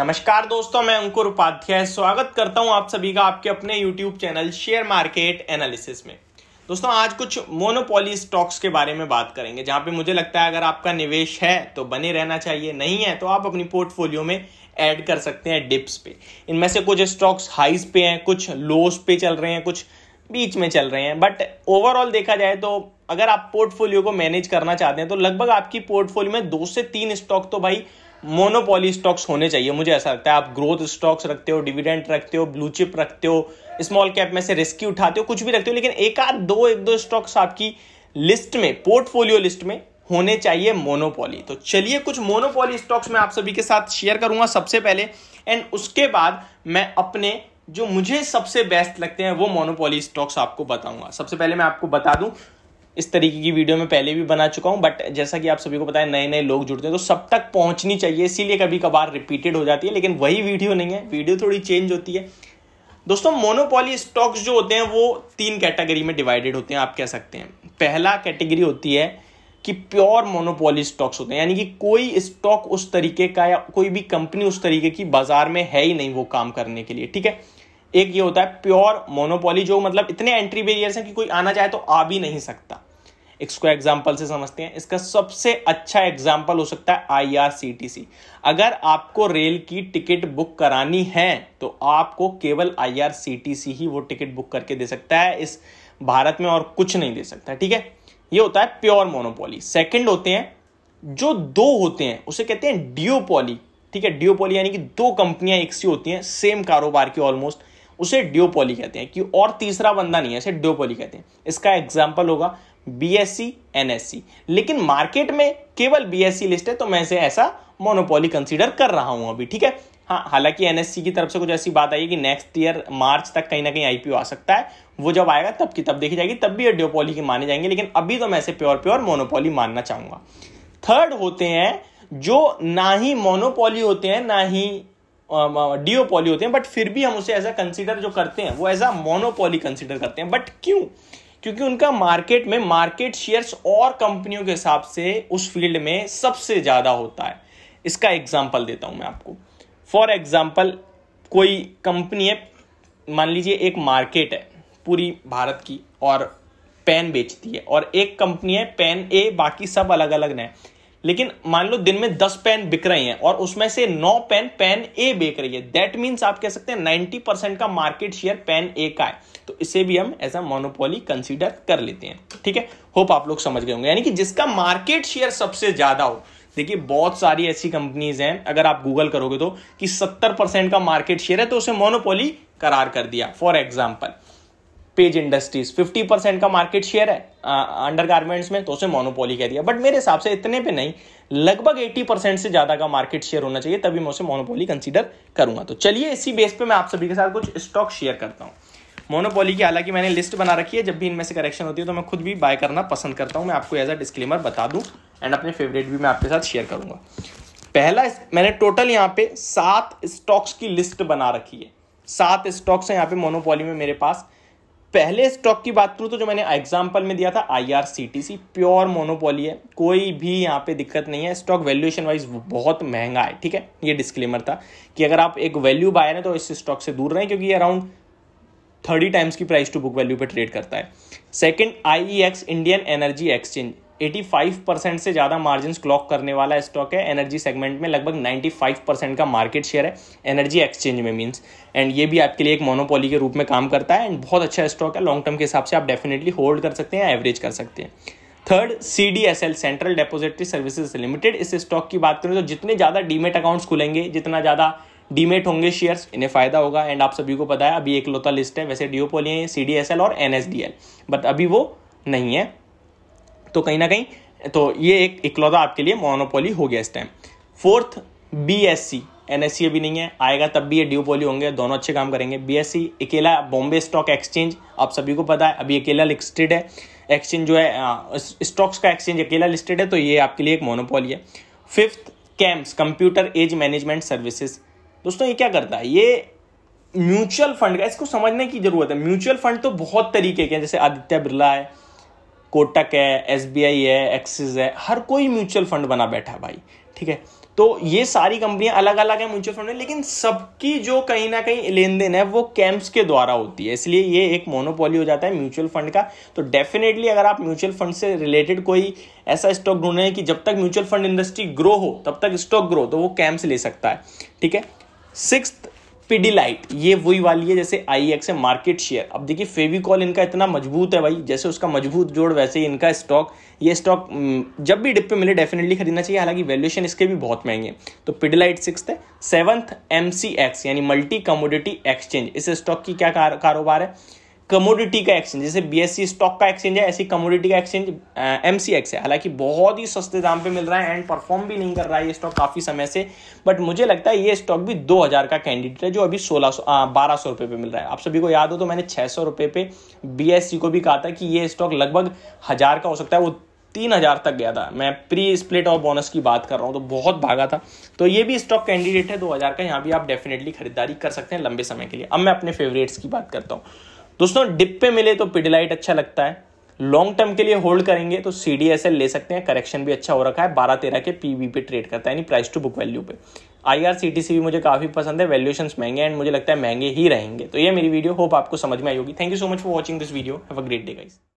नमस्कार दोस्तों मैं अंकुर उपाध्याय स्वागत करता हूं आप सभी का आपके अपने YouTube channel share market analysis में दोस्तों आज कुछ मोनोपोली स्टॉक्स के बारे में बात करेंगे जहां पे मुझे लगता है अगर आपका निवेश है तो बने रहना चाहिए नहीं है तो आप अपनी पोर्टफोलियो में ऐड कर सकते हैं डिप्स पे इनमें से कुछ स्टॉक्स हाइज पे हैं कुछ लोस पे चल रहे हैं कुछ बीच में चल रहे हैं बट ओवरऑल देखा जाए तो अगर आप पोर्टफोलियो को मैनेज करना चाहते हैं तो लगभग आपकी पोर्टफोलियो में दो से तीन स्टॉक तो भाई मोनोपॉली स्टॉक्स होने चाहिए मुझे ऐसा लगता है आप ग्रोथ स्टॉक्स रखते हो डिविडेंड रखते हो ब्लू चिप रखते हो स्मॉल कैप में से रिस्की उठाते हो कुछ भी रखते हो लेकिन एक आध दो एक दो स्टॉक्स आपकी लिस्ट में पोर्टफोलियो लिस्ट में होने चाहिए मोनोपोली तो चलिए कुछ मोनोपोली स्टॉक्स मैं आप सभी के साथ शेयर करूंगा सबसे पहले एंड उसके बाद मैं अपने जो मुझे सबसे बेस्ट लगते हैं वो मोनोपोली स्टॉक्स आपको बताऊंगा सबसे पहले मैं आपको बता दूं इस तरीके की वीडियो मैं पहले भी बना चुका हूँ बट जैसा कि आप सभी को पता है नए नए लोग जुड़ते हैं तो सब तक पहुँचनी चाहिए इसीलिए कभी कभार रिपीटेड हो जाती है लेकिन वही वीडियो नहीं है वीडियो थोड़ी चेंज होती है दोस्तों मोनोपोली स्टॉक्स जो होते हैं वो तीन कैटेगरी में डिवाइडेड होते हैं आप कह सकते हैं पहला कैटेगरी होती है कि प्योर मोनोपोली स्टॉक्स होते हैं यानी कि कोई स्टॉक उस तरीके का या कोई भी कंपनी उस तरीके की बाजार में है ही नहीं वो काम करने के लिए ठीक है एक ये होता है प्योर मोनोपोली जो मतलब इतने एंट्री बेरियर्स हैं कि कोई आना चाहे तो आ भी नहीं सकता इसको एग्जाम्पल से समझते हैं इसका सबसे अच्छा एग्जाम्पल हो सकता है आईआरसीटीसी अगर आपको रेल की टिकट बुक करानी है तो आपको केवल आईआरसीटीसी ही वो टिकट बुक करके दे सकता है इस भारत में और कुछ नहीं दे सकता ठीक है ये होता है प्योर मोनोपोली सेकंड होते हैं जो दो होते हैं उसे कहते हैं डिओपोली ठीक है डिओपोली यानी कि दो कंपनियां एक सी होती हैं सेम कारोबार की ऑलमोस्ट उसे डियोपोली कहते हैं कि और तीसरा बंदा नहीं है इसे डियोपोली कहते हैं इसका एग्जाम्पल होगा बीएससी एनएससी लेकिन मार्केट में केवल बीएससी लिस्ट है तो मैं इसे ऐसा मोनोपोली कंसीडर कर रहा हूं अभी ठीक है हाँ हालांकि एनएससी की तरफ से कुछ ऐसी बात आई है कि नेक्स्ट ईयर मार्च तक कहीं ना कहीं आईपीओ आ सकता है वो जब आएगा तब की तब देखी जाएगी तब भी ड्योपोली के माने जाएंगे लेकिन अभी तो मैं ऐसे प्योर प्योर मोनोपोली मानना चाहूंगा थर्ड होते हैं जो ना ही मोनोपोली होते हैं ना ही डिओपोली होते हैं बट फिर भी हम उसे एज अ कंसिडर जो करते हैं वो एज अ मोनोपोली कंसिडर करते हैं बट क्यों क्योंकि उनका मार्केट में मार्केट शेयर्स और कंपनियों के हिसाब से उस फील्ड में सबसे ज़्यादा होता है इसका एग्जाम्पल देता हूं मैं आपको फॉर एग्जाम्पल कोई कंपनी है मान लीजिए एक मार्केट है पूरी भारत की और पेन बेचती है और एक कंपनी है पेन ए बाकी सब अलग अलग ने लेकिन मान लो दिन में दस पेन बिक रहे हैं और उसमें से नौ पेन पेन ए बेच रही है दैट मीन्स आप कह सकते हैं नाइन्टी परसेंट का मार्केट शेयर पेन ए का है तो इसे भी हम एज अ मोनोपोली कंसिडर कर लेते हैं ठीक है होप आप लोग समझ गए होंगे यानी कि जिसका मार्केट शेयर सबसे ज्यादा हो देखिए बहुत सारी ऐसी कंपनीज हैं अगर आप गूगल करोगे तो कि सत्तर परसेंट का मार्केट शेयर है तो उसे मोनोपोली करार कर दिया for example Page Industries 50 percent का मार्केट शेयर है अंडर गारमेंट्स में तो उसे मोनोपोली कह दिया बट मेरे हिसाब से इतने पे नहीं लगभग 80 परसेंट से ज़्यादा का मार्केट शेयर होना चाहिए तभी मैं उसे मोनोपोली कंसीडर करूंगा तो चलिए इसी बेस पे मैं आप सभी के साथ कुछ स्टॉक शेयर करता हूँ मोनोपोली की हालांकि मैंने लिस्ट बना रखी है जब भी इनमें से करेक्शन होती है तो मैं खुद भी बाय करना पसंद करता हूँ मैं आपको एज अ डिस्क्लेमर बता दूँ एंड अपने फेवरेट भी मैं आपके साथ शेयर करूंगा पहला मैंने टोटल यहाँ पे सात स्टॉक्स की लिस्ट बना रखी है सात स्टॉक्स हैं यहाँ पे मोनोपोली में मेरे पास पहले स्टॉक की बात करूँ तो जो मैंने एग्जाम्पल में दिया था आईआरसीटीसी प्योर मोनोपोली है कोई भी यहाँ पे दिक्कत नहीं है स्टॉक वैल्यूएशन वाइज बहुत महंगा है ठीक है ये डिस्क्लेमर था कि अगर आप एक वैल्यू बायर हैं तो इस स्टॉक से दूर रहें क्योंकि ये अराउंड थर्टी टाइम्स की प्राइस टू बुक वैल्यू पर ट्रेड करता है सेकेंड आई इंडियन एनर्जी एक्सचेंज 85 परसेंट से ज़्यादा मार्जिन क्लॉक करने वाला स्टॉक है एनर्जी सेगमेंट में लगभग 95 परसेंट का मार्केट शेयर है एनर्जी एक्सचेंज में मीन्स एंड ये भी आपके लिए एक मोनोपोली के रूप में काम करता है एंड बहुत अच्छा स्टॉक है लॉन्ग टर्म के हिसाब से आप डेफिनेटली होल्ड कर सकते हैं एवरेज कर सकते हैं third C D S L Central Depository Services Limited इस स्टॉक की बात करें तो जितने ज़्यादा डीमेट अकाउंट्स खुलेंगे जितना ज़्यादा डीमेट होंगे शेयर्स इन्हें फायदा होगा एंड आप सभी को पता है अभी एक लोता लिस्ट है वैसे duopoly C D S L और N S D L but अभी वो नहीं है तो कहीं ना कहीं तो ये एक इकलौता आपके लिए मोनोपोली हो गया इस time fourth B S C N S C अभी नहीं है आएगा तब भी ये ड्यू पोली होंगे दोनों अच्छे काम करेंगे बी एस सी अकेला बॉम्बे स्टॉक एक्सचेंज आप सभी को पता है अभी अकेला लिस्टेड है एक्सचेंज जो है स्टॉक्स का एक्सचेंज अकेला लिस्टेड है तो ये आपके लिए एक मोनोपोली है fifth CAMS Computer Age Management Services दोस्तों ये क्या करता है ये म्यूचुअल फंड का इसको समझने की जरूरत है म्यूचुअल फंड तो बहुत तरीके के हैं जैसे आदित्य बिरला है कोटक है एस है एक्सिस है हर कोई म्यूचुअल फंड बना बैठा है भाई ठीक है तो ये सारी कंपनियां अलग अलग है म्यूचुअल फंड में लेकिन सबकी जो कहीं ना कहीं लेन देन है वो कैंप्स के द्वारा होती है इसलिए ये एक मोनोपोली हो जाता है म्यूचुअल फंड का तो डेफिनेटली अगर आप म्यूचुअल फंड से रिलेटेड कोई ऐसा स्टॉक ढूंढ रहे हैं कि जब तक म्यूचुअल फंड इंडस्ट्री ग्रो हो तब तक स्टॉक ग्रो तो वो कैंप्स ले सकता है ठीक है सिक्स पिडिलाइट ये वही वाली है जैसे आई एक्स e है मार्केट शेयर अब देखिए फेविकॉल इनका इतना मजबूत है भाई जैसे उसका मजबूत जोड़ वैसे ही इनका स्टॉक ये स्टॉक हम्म, जब भी डिप पे मिले डेफिनेटली खरीदना चाहिए हालांकि वैल्यूएशन इसके भी बहुत महंगे हैं तो पिडिलाइट सिक्स है सेवंथ एम यानी मल्टी कमोडिटी एक्सचेंज इस स्टॉक की क्या कार, कारोबार है कमोडिटी का एक्सचेंज जैसे बीएससी स्टॉक का एक्सचेंज है ऐसी कमोडिटी का एक्सचेंज एमसीएक्स है हालांकि बहुत ही सस्ते दाम पे मिल रहा है एंड परफॉर्म भी नहीं कर रहा है ये स्टॉक काफ़ी समय से बट मुझे लगता है ये स्टॉक भी 2000 का कैंडिडेट है जो अभी सोलह सौ बारह सौ रुपये पे मिल रहा है आप सभी को याद हो तो मैंने छः सौ रुपए पे बीएससी को भी कहा था कि ये स्टॉक लगभग हज़ार का हो सकता है वो तीन हजार तक गया था मैं प्री स्प्लिट और बोनस की बात कर रहा हूँ तो बहुत भागा था तो ये भी स्टॉक कैंडिडेट है दो हजार का यहाँ भी आप डेफिनेटली खरीदारी कर सकते हैं लंबे समय के लिए अब मैं अपने फेवरेट्स की बात करता हूँ दोस्तों डिप पे मिले तो पिडिलाइट अच्छा लगता है लॉन्ग टर्म के लिए होल्ड करेंगे तो सी ले सकते हैं करेक्शन भी अच्छा हो रखा है बारह तेरह के पीवी पे ट्रेड करता है यानी प्राइस टू बुक वैल्यू पे आईआरसीटीसी भी मुझे काफ़ी पसंद है वैल्यूशन महंगे एंड मुझे लगता है महंगे ही रहेंगे तो ये मेरी वीडियो होप आपको समझ में आई होगी thank you so much for watching this video have a great day guys